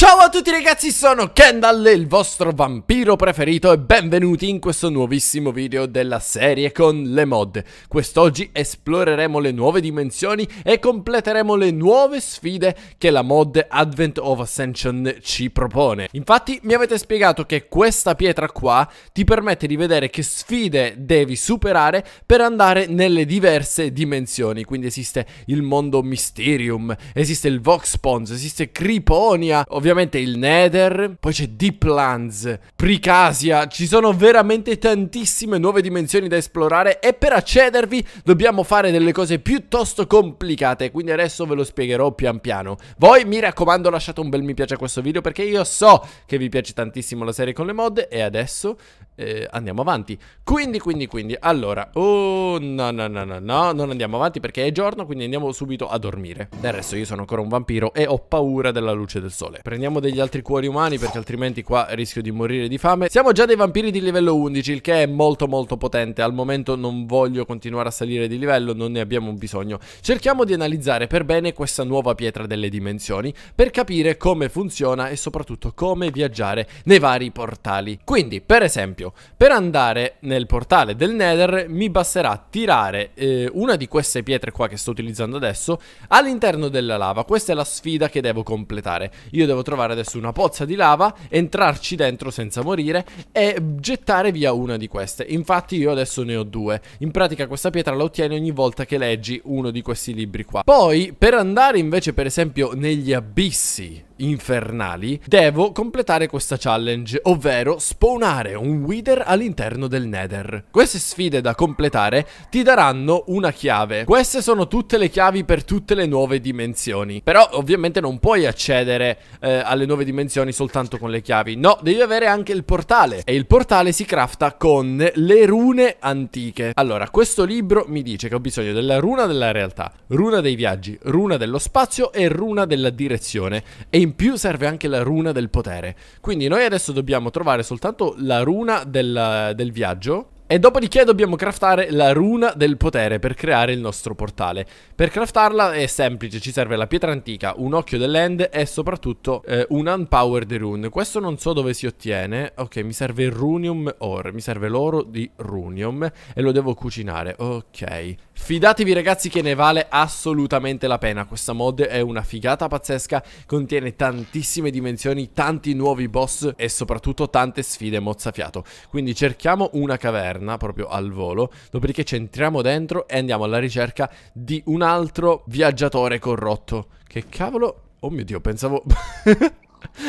So a tutti ragazzi, sono Kendall, il vostro vampiro preferito e benvenuti in questo nuovissimo video della serie con le mod. Quest'oggi esploreremo le nuove dimensioni e completeremo le nuove sfide che la mod Advent of Ascension ci propone. Infatti mi avete spiegato che questa pietra qua ti permette di vedere che sfide devi superare per andare nelle diverse dimensioni, quindi esiste il mondo Mysterium, esiste il Vox Pons, esiste Criponia, ovviamente il Nether, poi c'è Deeplands, Pricasia, ci sono veramente tantissime nuove dimensioni da esplorare e per accedervi dobbiamo fare delle cose piuttosto complicate, quindi adesso ve lo spiegherò pian piano. Voi mi raccomando lasciate un bel mi piace a questo video perché io so che vi piace tantissimo la serie con le mod e adesso eh, andiamo avanti. Quindi, quindi, quindi, allora, oh, no, no, no, no, no, non andiamo avanti perché è giorno, quindi andiamo subito a dormire. Del resto io sono ancora un vampiro e ho paura della luce del sole. Prendiamo degli altri cuori umani perché altrimenti qua rischio di morire di fame. Siamo già dei vampiri di livello 11, il che è molto molto potente. Al momento non voglio continuare a salire di livello, non ne abbiamo bisogno. Cerchiamo di analizzare per bene questa nuova pietra delle dimensioni per capire come funziona e soprattutto come viaggiare nei vari portali. Quindi, per esempio, esempio, per andare nel portale del Nether mi basterà tirare eh, una di queste pietre qua che sto utilizzando adesso all'interno della lava. Questa è la sfida che devo completare. Io devo trovare adesso una pozza di lava, entrarci dentro senza morire e gettare via una di queste. Infatti io adesso ne ho due. In pratica questa pietra la ottieni ogni volta che leggi uno di questi libri qua. Poi per andare invece per esempio negli abissi infernali, devo completare questa challenge, ovvero spawnare un Wither all'interno del Nether. Queste sfide da completare ti daranno una chiave. Queste sono tutte le chiavi per tutte le nuove dimensioni. Però ovviamente non puoi accedere eh, alle nuove dimensioni soltanto con le chiavi. No, devi avere anche il portale. E il portale si crafta con le rune antiche. Allora, questo libro mi dice che ho bisogno della runa della realtà, runa dei viaggi, runa dello spazio e runa della direzione. E in in più serve anche la runa del potere. Quindi noi adesso dobbiamo trovare soltanto la runa del, del viaggio e dopodiché dobbiamo craftare la runa del potere per creare il nostro portale. Per craftarla è semplice, ci serve la pietra antica, un occhio dell'end e soprattutto eh, un unpowered rune. Questo non so dove si ottiene. Ok, mi serve il runium ore, mi serve l'oro di runium e lo devo cucinare. Ok. Fidatevi ragazzi che ne vale assolutamente la pena. Questa mod è una figata pazzesca, contiene tantissime dimensioni, tanti nuovi boss e soprattutto tante sfide mozzafiato. Quindi cerchiamo una caverna interna, proprio al volo, dopodiché ci entriamo dentro e andiamo alla ricerca di un altro viaggiatore corrotto. Che cavolo... Oh mio Dio, pensavo...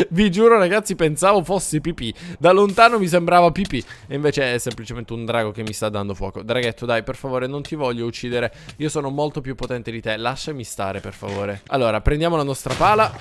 Vi giuro ragazzi pensavo fosse pipì Da lontano mi sembrava pipì E invece è semplicemente un drago che mi sta dando fuoco Draghetto dai per favore non ti voglio uccidere Io sono molto più potente di te Lasciami stare per favore Allora prendiamo la nostra pala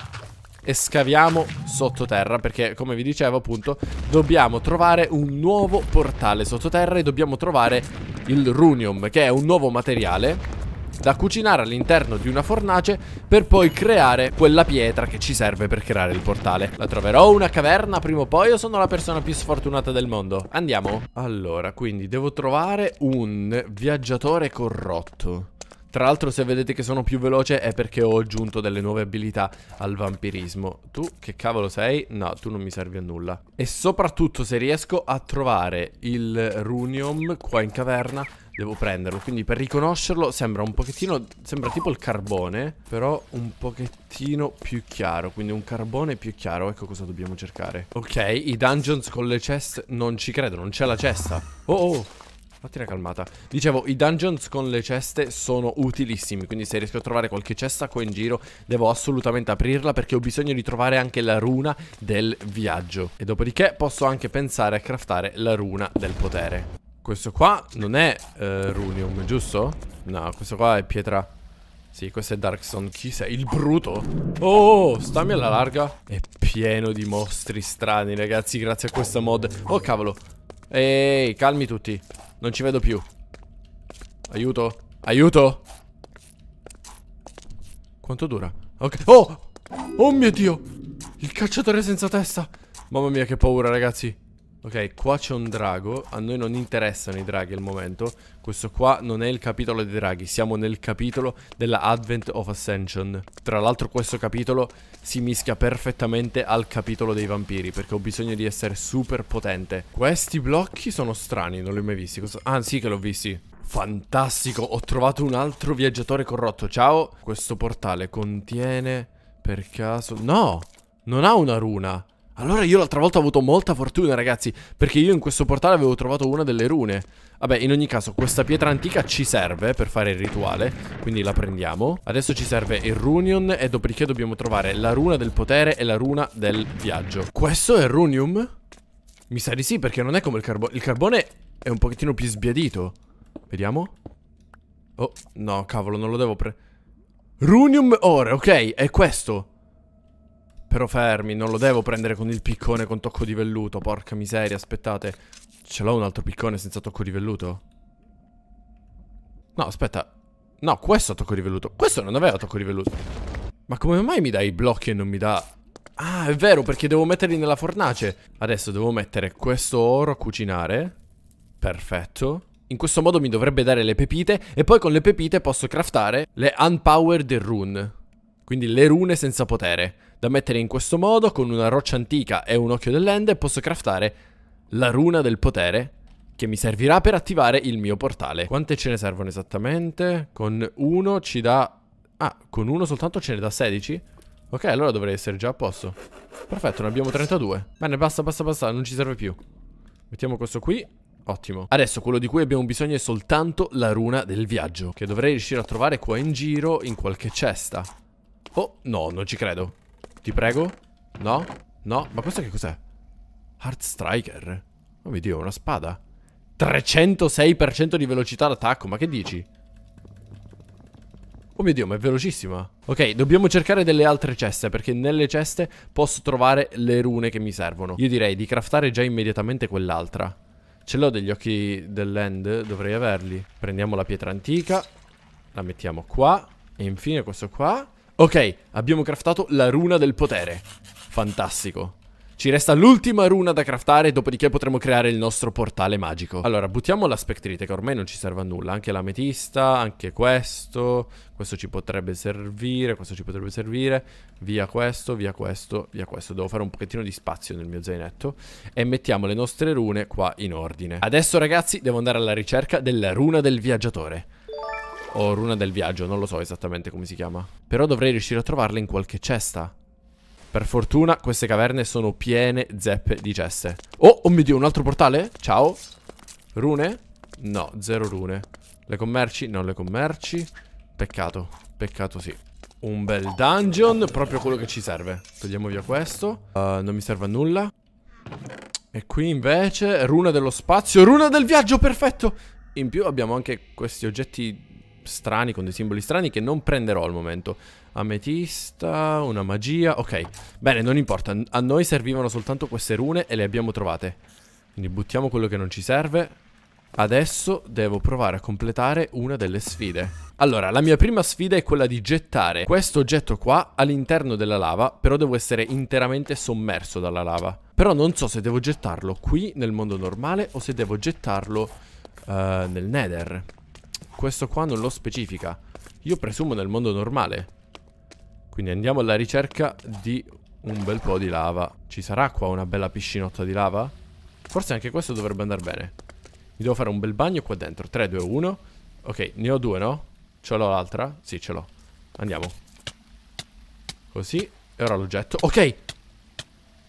e scaviamo sottoterra perché come vi dicevo appunto dobbiamo trovare un nuovo portale sottoterra e dobbiamo trovare il runium che è un nuovo materiale da cucinare all'interno di una fornace per poi creare quella pietra che ci serve per creare il portale. La troverò una caverna prima o poi o sono la persona più sfortunata del mondo? Andiamo. Allora, quindi devo trovare un viaggiatore corrotto. Tra l'altro se vedete che sono più veloce è perché ho aggiunto delle nuove abilità al vampirismo. Tu che cavolo sei? No, tu non mi servi a nulla. E soprattutto se riesco a trovare il runium qua in caverna devo prenderlo. Quindi per riconoscerlo sembra un pochettino, sembra tipo il carbone, però un pochettino più chiaro. Quindi un carbone più chiaro, ecco cosa dobbiamo cercare. Ok, i dungeons con le chest non ci credo, non c'è la cesta. Oh oh! Mattina calmata. Dicevo, i dungeons con le ceste sono utilissimi, quindi se riesco a trovare qualche cesta qua in giro, devo assolutamente aprirla perché ho bisogno di trovare anche la runa del viaggio. E dopodiché posso anche pensare a craftare la runa del potere. Questo qua non è eh, runium, giusto? No, questo qua è pietra. Sì, questo è Darkstone. Chi sei? Il bruto? Oh, stammi alla larga. È pieno di mostri strani, ragazzi, grazie a questa mod. Oh, cavolo. Ehi, calmi tutti. Non ci vedo più Aiuto Aiuto Quanto dura? Ok Oh Oh mio dio Il cacciatore senza testa Mamma mia che paura ragazzi Ok, qua c'è un drago. A noi non interessano i draghi al momento. Questo qua non è il capitolo dei draghi. Siamo nel capitolo della Advent of Ascension. Tra l'altro questo capitolo si mischia perfettamente al capitolo dei vampiri. Perché ho bisogno di essere super potente. Questi blocchi sono strani, non li ho mai visti. Cosa... Ah, sì che l'ho visti. Fantastico, ho trovato un altro viaggiatore corrotto. Ciao. Questo portale contiene... Per caso... No! Non ha una runa. Allora io l'altra volta ho avuto molta fortuna ragazzi Perché io in questo portale avevo trovato una delle rune Vabbè in ogni caso questa pietra antica ci serve per fare il rituale Quindi la prendiamo Adesso ci serve il runion E dopodiché dobbiamo trovare la runa del potere e la runa del viaggio Questo è il runium? Mi sa di sì perché non è come il carbone Il carbone è un pochettino più sbiadito Vediamo Oh no cavolo non lo devo pre... Runium ore ok è questo però fermi, non lo devo prendere con il piccone con tocco di velluto, porca miseria, aspettate. Ce l'ho un altro piccone senza tocco di velluto? No, aspetta. No, questo ha tocco di velluto. Questo non aveva tocco di velluto. Ma come mai mi dai i blocchi e non mi dà... Ah, è vero, perché devo metterli nella fornace. Adesso devo mettere questo oro a cucinare. Perfetto. In questo modo mi dovrebbe dare le pepite e poi con le pepite posso craftare le unpowered rune. Quindi le rune senza potere da mettere in questo modo, con una roccia antica e un occhio dell'Ende, posso craftare la runa del potere che mi servirà per attivare il mio portale. Quante ce ne servono esattamente? Con uno ci dà... Ah, con uno soltanto ce ne dà 16? Ok, allora dovrei essere già a posto. Perfetto, ne abbiamo 32. Bene, basta, basta, basta, non ci serve più. Mettiamo questo qui. Ottimo. Adesso quello di cui abbiamo bisogno è soltanto la runa del viaggio, che dovrei riuscire a trovare qua in giro in qualche cesta. Oh, no, non ci credo. Ti prego? No? No? Ma questo che cos'è? Heart Striker? Oh mio dio, una spada 306% di velocità d'attacco, ma che dici? Oh mio dio, ma è velocissima Ok, dobbiamo cercare delle altre ceste Perché nelle ceste posso trovare le rune che mi servono Io direi di craftare già immediatamente quell'altra Ce l'ho degli occhi dell'end Dovrei averli Prendiamo la pietra antica La mettiamo qua E infine questo qua Ok, abbiamo craftato la runa del potere. Fantastico. Ci resta l'ultima runa da craftare, dopodiché potremo creare il nostro portale magico. Allora, buttiamo la spectrite, che ormai non ci serve a nulla. Anche l'ametista, anche questo. Questo ci potrebbe servire, questo ci potrebbe servire. Via questo, via questo, via questo. Devo fare un pochettino di spazio nel mio zainetto. E mettiamo le nostre rune qua in ordine. Adesso, ragazzi, devo andare alla ricerca della runa del viaggiatore. O runa del viaggio, non lo so esattamente come si chiama. Però dovrei riuscire a trovarle in qualche cesta. Per fortuna queste caverne sono piene zeppe di ceste. Oh, oh mio Dio, un altro portale? Ciao. Rune? No, zero rune. Le commerci? Non le commerci. Peccato, peccato sì. Un bel dungeon, proprio quello che ci serve. Togliamo via questo. Uh, non mi serve a nulla. E qui invece, runa dello spazio, runa del viaggio, perfetto! In più abbiamo anche questi oggetti strani, con dei simboli strani che non prenderò al momento. Ametista, una magia, ok. Bene, non importa, a noi servivano soltanto queste rune e le abbiamo trovate. Quindi buttiamo quello che non ci serve. Adesso devo provare a completare una delle sfide. Allora, la mia prima sfida è quella di gettare questo oggetto qua all'interno della lava, però devo essere interamente sommerso dalla lava. Però non so se devo gettarlo qui nel mondo normale o se devo gettarlo uh, nel nether questo qua non lo specifica. Io presumo nel mondo normale. Quindi andiamo alla ricerca di un bel po' di lava. Ci sarà qua una bella piscinotta di lava? Forse anche questo dovrebbe andare bene. Mi devo fare un bel bagno qua dentro. 3, 2, 1. Ok, ne ho due, no? Ce l'ho l'altra? Sì, ce l'ho. Andiamo. Così. E ora l'oggetto. Ok!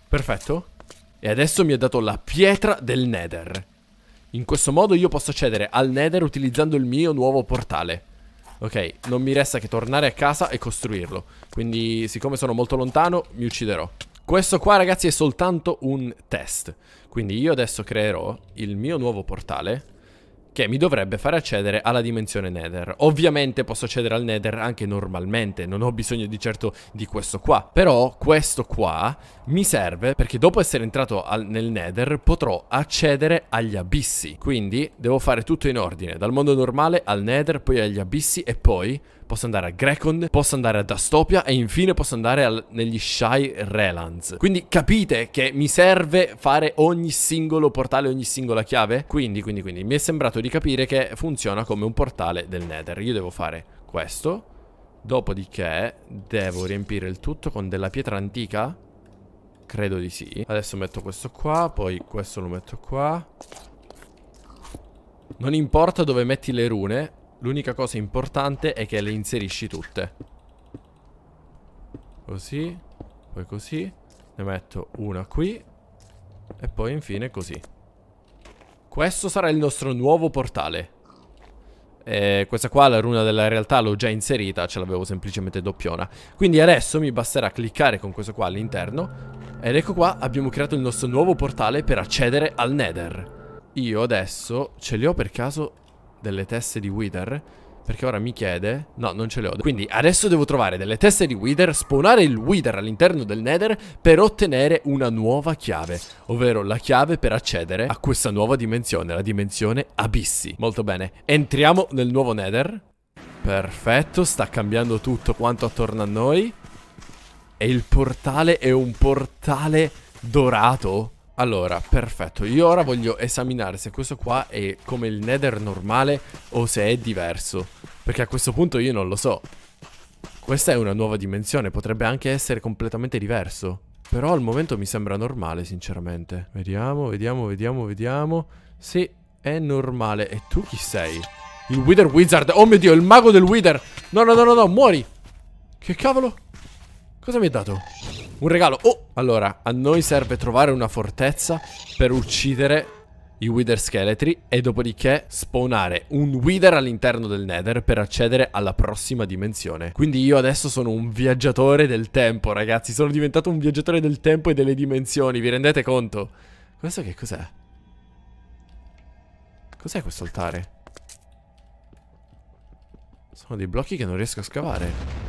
Perfetto. E adesso mi ha dato la pietra del nether. In questo modo io posso accedere al nether utilizzando il mio nuovo portale Ok, non mi resta che tornare a casa e costruirlo Quindi siccome sono molto lontano mi ucciderò Questo qua ragazzi è soltanto un test Quindi io adesso creerò il mio nuovo portale che mi dovrebbe far accedere alla dimensione Nether. Ovviamente posso accedere al Nether anche normalmente, non ho bisogno di certo di questo qua. Però questo qua mi serve perché dopo essere entrato al, nel Nether potrò accedere agli abissi. Quindi devo fare tutto in ordine, dal mondo normale al Nether, poi agli abissi e poi posso andare a Grecond, posso andare a Dastopia e infine posso andare al, negli Shy Relands. Quindi capite che mi serve fare ogni singolo portale, ogni singola chiave? Quindi, quindi, quindi, mi è sembrato di capire che funziona come un portale del Nether. Io devo fare questo, dopodiché devo riempire il tutto con della pietra antica. Credo di sì. Adesso metto questo qua, poi questo lo metto qua. Non importa dove metti le rune, L'unica cosa importante è che le inserisci tutte. Così. Poi così. Ne metto una qui. E poi infine così. Questo sarà il nostro nuovo portale. Eh, questa qua, la runa della realtà, l'ho già inserita, ce l'avevo semplicemente doppiona. Quindi adesso mi basterà cliccare con questo qua all'interno. Ed ecco qua, abbiamo creato il nostro nuovo portale per accedere al Nether. Io adesso ce li ho per caso delle teste di Wither perché ora mi chiede... No, non ce le ho. Quindi adesso devo trovare delle teste di Wither, spawnare il Wither all'interno del Nether per ottenere una nuova chiave. Ovvero la chiave per accedere a questa nuova dimensione, la dimensione Abissi. Molto bene. Entriamo nel nuovo Nether. Perfetto, sta cambiando tutto quanto attorno a noi. E il portale è un portale dorato allora, perfetto. Io ora voglio esaminare se questo qua è come il nether normale o se è diverso. Perché a questo punto io non lo so. Questa è una nuova dimensione, potrebbe anche essere completamente diverso. Però al momento mi sembra normale, sinceramente. Vediamo, vediamo, vediamo, vediamo. Sì, è normale. E tu chi sei? Il Wither Wizard. Oh mio Dio, il mago del Wither. No, no, no, no, no, muori. Che cavolo? Cosa mi ha dato? Un regalo. Oh, allora, a noi serve trovare una fortezza per uccidere i Wither Scheletri e dopodiché spawnare un Wither all'interno del Nether per accedere alla prossima dimensione. Quindi io adesso sono un viaggiatore del tempo, ragazzi. Sono diventato un viaggiatore del tempo e delle dimensioni, vi rendete conto? Questo che cos'è? Cos'è questo altare? Sono dei blocchi che non riesco a scavare.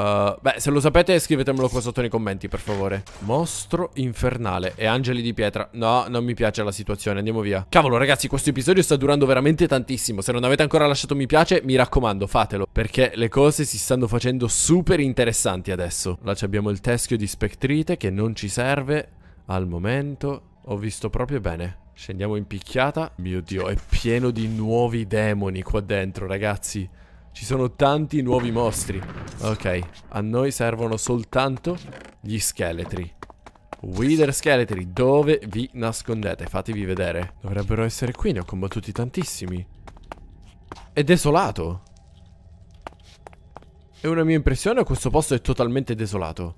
Eh, beh, se lo sapete scrivetemelo qua sotto nei commenti, per favore. Mostro infernale e angeli di pietra. No, non mi piace la situazione, andiamo via. Cavolo, ragazzi, questo episodio sta durando veramente tantissimo. Se non avete ancora lasciato mi piace, mi raccomando, fatelo. Perché le cose si stanno facendo super interessanti adesso. Là abbiamo il teschio di spectrite che non ci serve al momento. Ho visto proprio bene. Scendiamo in picchiata. Mio Dio, è pieno di nuovi demoni qua dentro, ragazzi. Ci sono tanti nuovi mostri. Ok, a noi servono soltanto gli scheletri. Wither scheletri, dove vi nascondete? Fatevi vedere. Dovrebbero essere qui, ne ho combattuti tantissimi. È desolato. È una mia impressione o questo posto è totalmente desolato?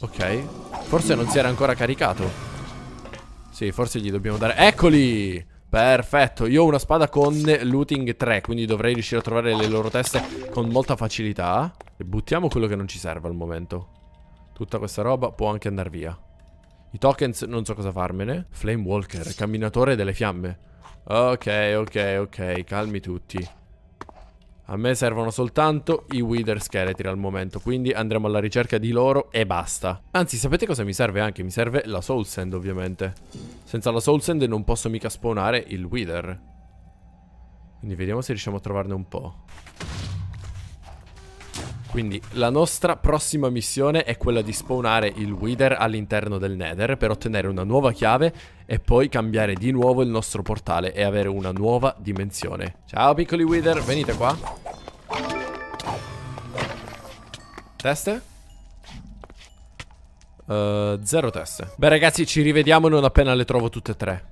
Ok, forse non si era ancora caricato. Sì, forse gli dobbiamo dare... Eccoli! Perfetto, io ho una spada con looting 3, quindi dovrei riuscire a trovare le loro teste con molta facilità. E buttiamo quello che non ci serve al momento. Tutta questa roba può anche andare via. I tokens non so cosa farmene. Flame Walker, camminatore delle fiamme. Ok, ok, ok, calmi tutti. A me servono soltanto i Wither Skeleton al momento, quindi andremo alla ricerca di loro e basta. Anzi, sapete cosa mi serve anche? Mi serve la Soul Sand, ovviamente. Senza la Soul Sand non posso mica spawnare il Wither. Quindi vediamo se riusciamo a trovarne un po'. Quindi la nostra prossima missione è quella di spawnare il Wither all'interno del Nether per ottenere una nuova chiave e poi cambiare di nuovo il nostro portale e avere una nuova dimensione. Ciao piccoli Wither, venite qua. Teste? Uh, zero teste. Beh ragazzi, ci rivediamo non appena le trovo tutte e tre.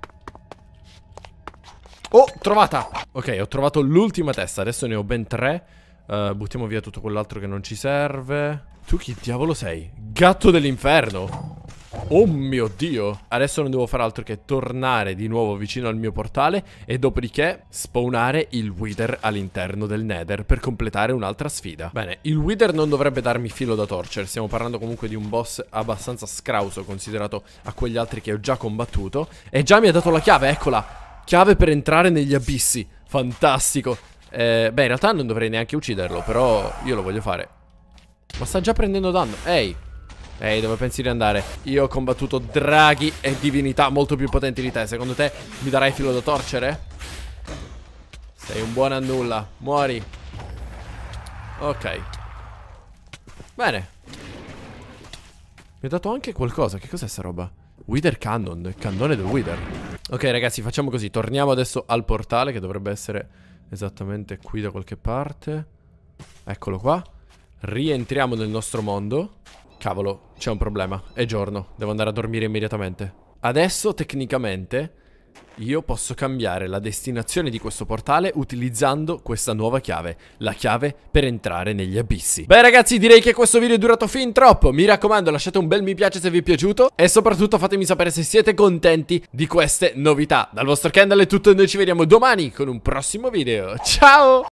Oh, trovata! Ok, ho trovato l'ultima testa, adesso ne ho ben tre. Uh, buttiamo via tutto quell'altro che non ci serve. Tu chi diavolo sei? Gatto dell'inferno! Oh mio dio! Adesso non devo fare altro che tornare di nuovo vicino al mio portale e dopodiché spawnare il Wither all'interno del Nether per completare un'altra sfida. Bene, il Wither non dovrebbe darmi filo da torcere, stiamo parlando comunque di un boss abbastanza scrauso considerato a quegli altri che ho già combattuto. E già mi ha dato la chiave, eccola! Chiave per entrare negli abissi. Fantastico! Eh, beh, in realtà non dovrei neanche ucciderlo, però io lo voglio fare. Ma sta già prendendo danno. Ehi. Ehi, dove pensi di andare? Io ho combattuto draghi e divinità molto più potenti di te. Secondo te mi darai filo da torcere? Sei un buon a nulla. Muori. Ok. Bene. Mi ha dato anche qualcosa. Che cos'è sta roba? Wither Cannon. Il cannone del Wither. Ok, ragazzi, facciamo così. Torniamo adesso al portale che dovrebbe essere Esattamente qui da qualche parte Eccolo qua Rientriamo nel nostro mondo Cavolo, c'è un problema È giorno, devo andare a dormire immediatamente Adesso, tecnicamente io posso cambiare la destinazione di questo portale utilizzando questa nuova chiave, la chiave per entrare negli abissi. Beh ragazzi direi che questo video è durato fin troppo, mi raccomando lasciate un bel mi piace se vi è piaciuto e soprattutto fatemi sapere se siete contenti di queste novità. Dal vostro Kendall è tutto e noi ci vediamo domani con un prossimo video, ciao!